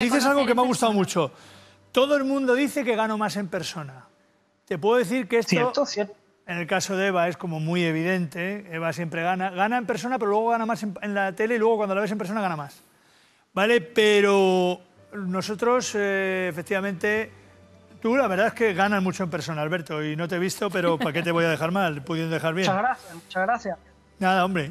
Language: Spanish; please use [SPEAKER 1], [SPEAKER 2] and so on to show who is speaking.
[SPEAKER 1] Dices algo que me ha gustado mucho. Todo el mundo dice que gano más en persona. Te puedo decir que esto, cierto, en el caso de Eva, es como muy evidente. Eva siempre gana. Gana en persona, pero luego gana más en, la tele y luego cuando la ves en persona gana más. ¿Vale? Pero nosotros, eh, efectivamente, tú la verdad es que ganas mucho en persona, Alberto, y no te he visto, pero ¿para qué te voy a dejar mal? Pudiendo dejar bien. Muchas
[SPEAKER 2] gracias, muchas gracias.
[SPEAKER 1] Nada, hombre.